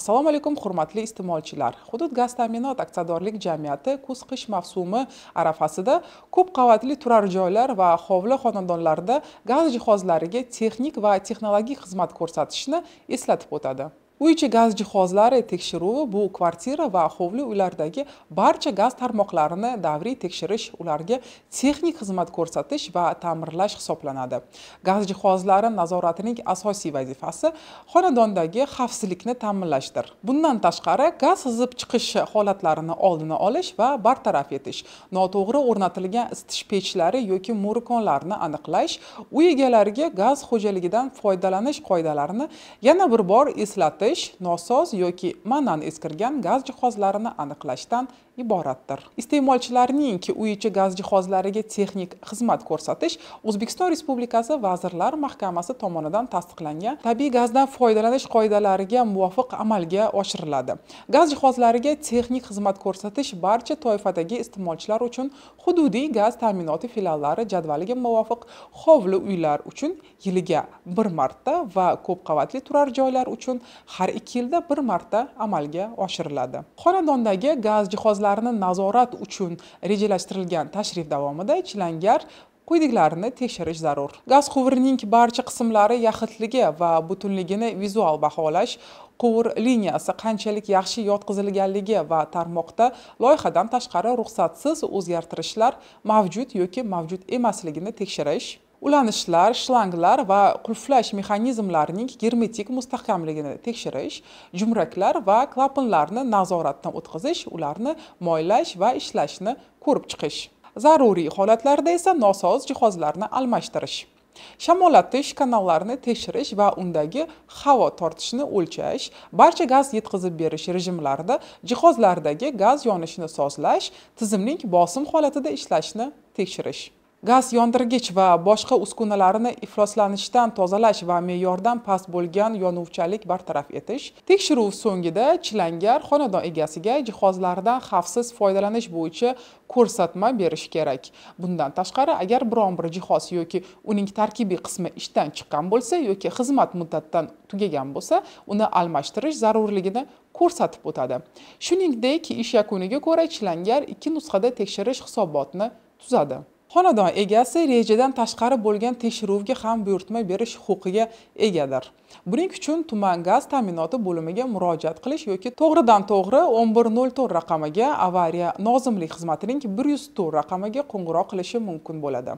assalomu alaykum hurmatli iste'molchilar hudud gaz ta'minot aksiyadorlik jamiyati kuz qish mavsumi arafasida ko'p qavatli turar joylar va hovli xonadonlarida gaz jihozlariga texnik va texnologik xizmat ko'rsatishni eslatib o'tadi uy ichi gaz jihozlari tekshiruvi bu kvartira va hovli uylardagi barcha gaz tarmoqlarini davriy tekshirish ularga texnik xizmat ko'rsatish va ta'mirlash hisoblanadi gaz jihozlari nazoratining asosiy vazifasi xonadondagi xavfsizlikni ta'minlashdir bundan tashqari gaz sizib chiqish holatlarini oldini olish va bartaraf etish noto'g'ri o'rnatilgan isitish pechlari yoki murukonlarni aniqlash uy egalariga gaz xo'jaligidan foydalanish qoidalarini yana bir bor eslatish qilish nosoz yoki ma'nan eskirgan gaz jihozlarini aniqlashdan iboratdir iste'molchilarning uy ichi gaz jihozlariga texnik xizmat ko'rsatish o'zbekiston respublikasi vazirlar mahkamasi tomonidan tasdiqlangan tabiiy gazdan foydalanish qoidalariga muvofiq amalga oshiriladi gaz jihozlariga texnik xizmat ko'rsatish barcha toifadagi iste'molchilar uchun hududiy gaz ta'minoti filiallari jadvaliga muvofiq hovli uylar uchun yiliga bir marta va ko'p qavatli turar joylar uchun har ikki yilda bir marta amalga oshiriladi xonadondagi gaz jihozlarini nazorat uchun rejalashtirilgan tashrif davomida chilangar quyidagilarni tekshirish zarur gaz quvurining barcha qismlari yaxlitligi va butunligini vizual baholash quvur liniyasi qanchalik yaxshi yotqizilganligi va tarmoqda loyihadan tashqari ruxsatsiz o'zgartirishlar mavjud yoki mavjud emasligini tekshirish ulanishlar shlanglar va qulflash mexanizmlarining germetik mustahkamligini tekshirish jumraklar va klapanlarni nazoratdan o'tkazish ularni moylash va ishlashni ko'rib chiqish zaruriy holatlarda esa nosoz jihozlarni almashtirish shamollatish kanallarini tekshirish va undagi havo tortishini o'lchash barcha gaz yetkazib berish rejimlarida jihozlardagi gaz yonishini sozlash tizimning bosim holatida ishlashni tekshirish gaz yondirgich va boshqa uskunalarini ifloslanishdan tozalash va me'yordan past bo'lgan yonuvchalik bartaraf etish tekshiruv so'ngida chilangar xonadon egasiga jihozlardan xavfsiz foydalanish bo'yicha ko'rsatma berish kerak bundan tashqari agar biron bir jihoz yoki uning tarkibiy qismi ishdan chiqqan bo'lsa yoki xizmat muddatidan tugagan bo'lsa uni almashtirish zarurligini ko'rsatib o'tadi shuningdek ish yakuniga ko'ra chilangar ikki nusxada tekshirish hisobotini tuzadi xonadon egasi rejadan tashqari bo'lgan tekshiruvga ham buyurtma berish huquqiga egadir buning uchun tuman gaz ta'minoti bo'limiga murojaat qilish yoki to'g'ridan to'g'ri 1104 raqamiga avariya nozimlik xizmatining 104 raqamiga qo'ng'iroq qilishi mumkin bo'ladi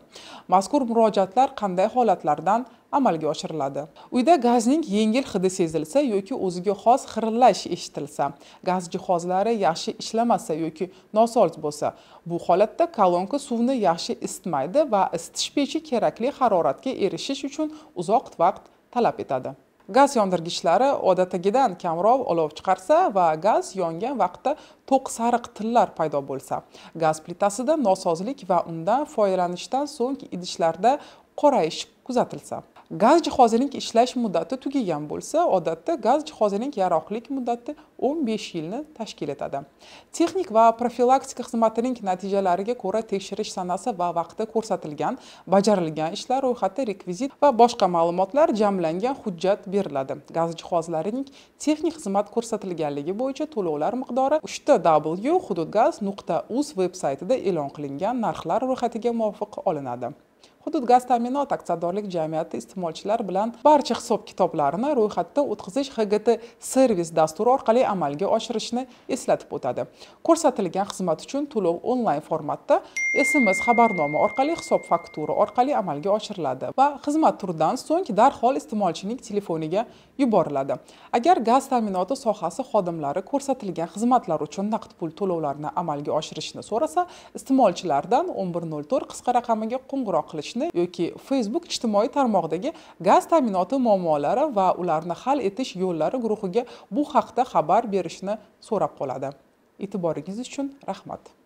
mazkur murojaatlar qanday holatlardan amalga oshiriladi uyda gazning yengil hidi sezilsa yoki o'ziga xos xirillash eshitilsa gaz jihozlari yaxshi ishlamasa yoki nosoz bo'lsa bu holatda kolonka suvni yaxshi isitmaydi va isitish pechi kerakli haroratga erishish uchun uzoq vaqt talab etadi gaz yondirgichlari odatdagidan kamroq olov chiqarsa va gaz yongan vaqtda to'q sariq tillar paydo bo'lsa gaz plitasida nosozlik va undan foydalanishdan so'ng idishlarda qorayish kuzatilsa gaz jihozining ishlash muddati tugagan bo'lsa odatda gaz jihozining yaroqlik muddati 15 yilni tashkil etadi texnik va profilaktika xizmatining natijalariga ko'ra tekshirish sanasi va vaqti ko'rsatilgan bajarilgan ishlar ro'yxati rekvizit va boshqa ma'lumotlar jamlangan hujjat beriladi gaz jihozlarining texnik xizmat ko'rsatilganligi bo'yicha to'lovlar miqdori 3w hududgaz nuqta uz veb saytida e'lon qilingan narxlar ro'yxatiga muvofiq olinadi hudud gaz ta'minot aktsiyadorlik jamiyati iste'molchilar bilan barcha hisob kitoblarini ro'yxatda o'tkazish hgt servis dasturi orqali amalga oshirishni eslatib o'tadi ko'rsatilgan xizmat uchun to'lov onlayn formatda sms xabarnoma orqali hisob faktura orqali amalga oshiriladi va xizmat turidan so'ng darhol iste'molchining telefoniga yuboriladi agar gaz ta'minoti sohasi xodimlari ko'rsatilgan xizmatlar uchun naqd pul to'lovlarini amalga oshirishni so'rasa iste'molchilardan o'n bir nol to'rt qisqa raqamiga qo'ng'iroq qilish etishni yoki facebook ijtimoiy tarmoqdagi gaz ta'minoti muammolari va ularni hal etish yo'llari guruhiga bu haqda xabar berishni so'rab qoladi e'tiboringiz uchun rahmat